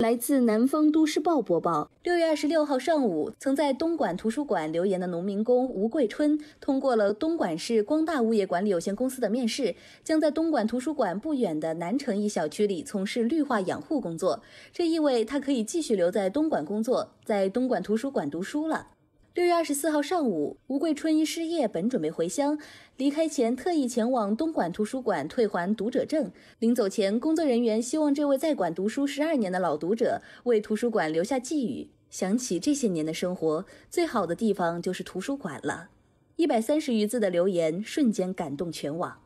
来自南方都市报播报，六月二十六号上午，曾在东莞图书馆留言的农民工吴桂春通过了东莞市光大物业管理有限公司的面试，将在东莞图书馆不远的南城一小区里从事绿化养护工作。这意味他可以继续留在东莞工作，在东莞图书馆读书了。六月二十四号上午，吴桂春因失业，本准备回乡。离开前，特意前往东莞图书馆退还读者证。临走前，工作人员希望这位在馆读书十二年的老读者为图书馆留下寄语。想起这些年的生活，最好的地方就是图书馆了。一百三十余字的留言，瞬间感动全网。